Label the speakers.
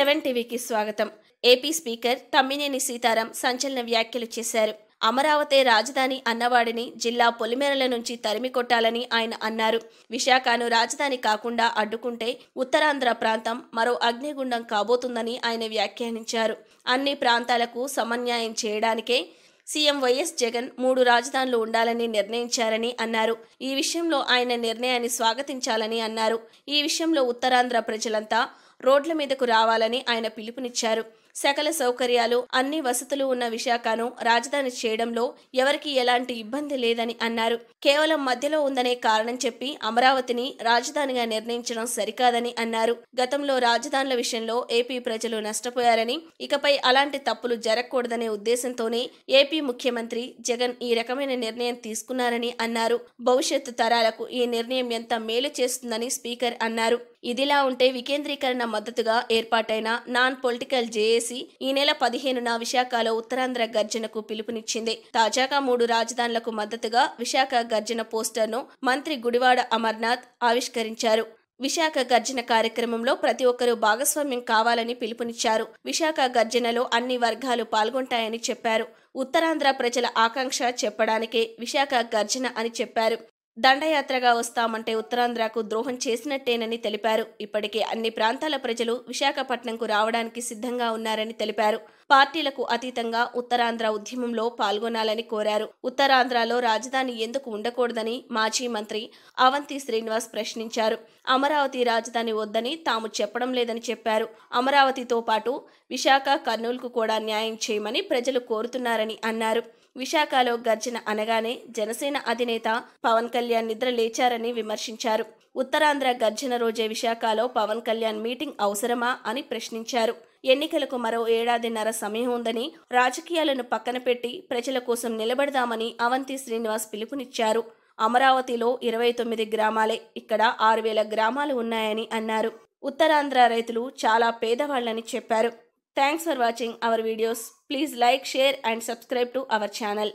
Speaker 1: seven టీవీకి స్వాగతం AP speaker Tammineni Sitaram సంచలన వ్యాఖ్యలు చేశారు అమరావతి రాజధాని అన్నవాడిని జిల్లా పొలిమేరల నుంచి తరిమి కొట్టాలని ఆయన అన్నారు విశాఖను రాజధాని కాకుండా అడ్డుకుంటే ఉత్తరాంధ్ర ప్రాంతం మరో అగ్నిగుండం కాబోతుందని ఆయన వ్యాఖ్యానించారు అన్ని ప్రాంతాలకు సమన్యాయం చేయడానికే సీఎం వైఎస్ జగన్ మూడు రాజధానులు ఉండాలని నిర్ణయించారని అన్నారు ఈ విషయంలో ఆయన నిర్ణయాన్ని స్వాగతించాలని అన్నారు ఈ విషయంలో ఉత్తరాంధ్ర ప్రజలంతా రోడ్ల మీదకు రావాలని ఆయన పిలుపునిచ్చారు సకల సౌకర్యాలు అన్ని వసతులు ఉన్న విశాఖను రాజధాని చేయడంలో ఎవరికి ఎలాంటి ఇబ్బంది లేదని అన్నారు కేవలం మధ్యలో ఉందనే కారణం చెప్పి అమరావతిని రాజధానిగా నిర్ణయించడం సరికాదని అన్నారు గతంలో రాజధానుల విషయంలో ఏపీ ప్రజలు నష్టపోయారని ఇకపై అలాంటి తప్పులు జరగకూడదనే ఉద్దేశంతోనే ఏపీ ముఖ్యమంత్రి జగన్ ఈ రకమైన నిర్ణయం తీసుకున్నారని అన్నారు భవిష్యత్తు తరాలకు ఈ నిర్ణయం ఎంత మేలు చేస్తుందని స్పీకర్ అన్నారు ఇదిలా ఉంటే వికేంద్రీకరణ మద్దతుగా ఏర్పాటైన నాన్ పొలిటికల్ జేఏసీ ఈ నెల పదిహేనున విశాఖలో ఉత్తరాంధ్ర గర్జనకు పిలుపునిచ్చింది తాజాగా మూడు రాజధానులకు మద్దతుగా విశాఖ గర్జన పోస్టర్ను మంత్రి గుడివాడ అమర్నాథ్ ఆవిష్కరించారు విశాఖ గర్జన కార్యక్రమంలో ప్రతి ఒక్కరూ భాగస్వామ్యం కావాలని పిలుపునిచ్చారు విశాఖ గర్జనలో అన్ని వర్గాలు పాల్గొంటాయని చెప్పారు ఉత్తరాంధ్ర ప్రజల ఆకాంక్ష చెప్పడానికే విశాఖ గర్జన అని చెప్పారు దండయాత్రగా వస్తామంటే ఉత్తరాంధ్రకు ద్రోహం చేసినట్టేనని తెలిపారు ఇప్పటికే అన్ని ప్రాంతాల ప్రజలు విశాఖపట్నంకు రావడానికి సిద్ధంగా ఉన్నారని తెలిపారు పార్టీలకు అతీతంగా ఉత్తరాంధ్ర ఉద్యమంలో పాల్గొనాలని కోరారు ఉత్తరాంధ్రలో రాజధాని ఎందుకు ఉండకూడదని మాజీ మంత్రి అవంతి శ్రీనివాస్ ప్రశ్నించారు అమరావతి రాజధాని వద్దని తాము చెప్పడం లేదని చెప్పారు అమరావతితో పాటు విశాఖ కర్నూలుకు కూడా న్యాయం చేయమని ప్రజలు కోరుతున్నారని అన్నారు విశాఖలో గర్జన అనగానే జనసేన అధినేత పవన్ కళ్యాణ్ నిద్ర లేచారని విమర్శించారు ఉత్తరాంధ్ర గర్జన రోజే విశాఖలో పవన్ కళ్యాణ్ మీటింగ్ అవసరమా అని ప్రశ్నించారు ఎన్నికలకు మరో ఏడాదిన్నర సమయం ఉందని రాజకీయాలను పక్కన పెట్టి ప్రజల కోసం నిలబడదామని అవంతి శ్రీనివాస్ పిలుపునిచ్చారు అమరావతిలో ఇరవై తొమ్మిది గ్రామాలే ఇక్కడ ఆరు వేల గ్రామాలు ఉన్నాయని అన్నారు ఉత్తరాంధ్ర రైతులు చాలా పేదవాళ్ళని చెప్పారు thanks for watching our videos please like share and subscribe to our channel